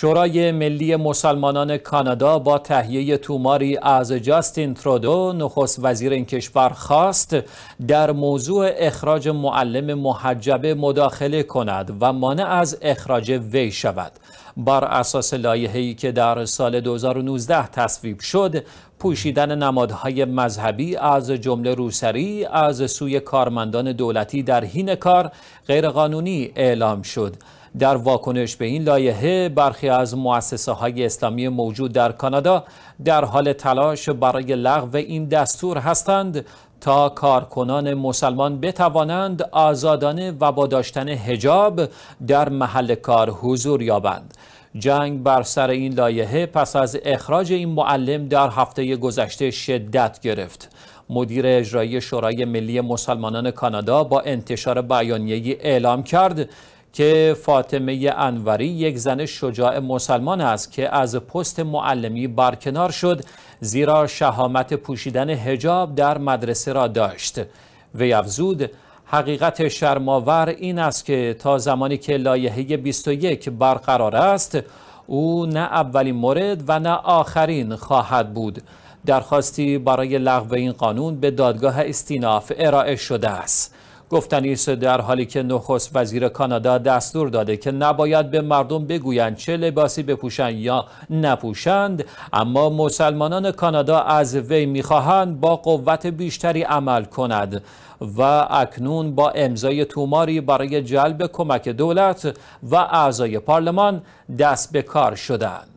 شورای ملی مسلمانان کانادا با تهیه توماری از جاستین ترودو نخست وزیر این کشور خواست در موضوع اخراج معلم محجبه مداخله کند و مانع از اخراج وی شود بر اساس لایحه‌ای که در سال 2019 تصویب شد پوشیدن نمادهای مذهبی از جمله روسری از سوی کارمندان دولتی در حین کار غیرقانونی اعلام شد در واکنش به این لایحه برخی از مؤسسه های اسلامی موجود در کانادا در حال تلاش برای لغو این دستور هستند تا کارکنان مسلمان بتوانند آزادانه و با داشتن هجاب در محل کار حضور یابند جنگ بر سر این لایحه پس از اخراج این معلم در هفته گذشته شدت گرفت مدیر اجرایی شورای ملی مسلمانان کانادا با انتشار بیانیه‌ای اعلام کرد که فاطمه انوری یک زن شجاع مسلمان است که از پست معلمی برکنار شد زیرا شهامت پوشیدن هجاب در مدرسه را داشت وی افزود حقیقت شرماور این است که تا زمانی که لایحه 21 برقرار است او نه اولین مورد و نه آخرین خواهد بود درخواستی برای لغو این قانون به دادگاه استیناف ارائه شده است گفتنی در حالی که نخست وزیر کانادا دستور داده که نباید به مردم بگویند چه لباسی بپوشند یا نپوشند اما مسلمانان کانادا از وی میخواهند با قوت بیشتری عمل کند و اکنون با امضای توماری برای جلب کمک دولت و اعضای پارلمان دست به کار شدند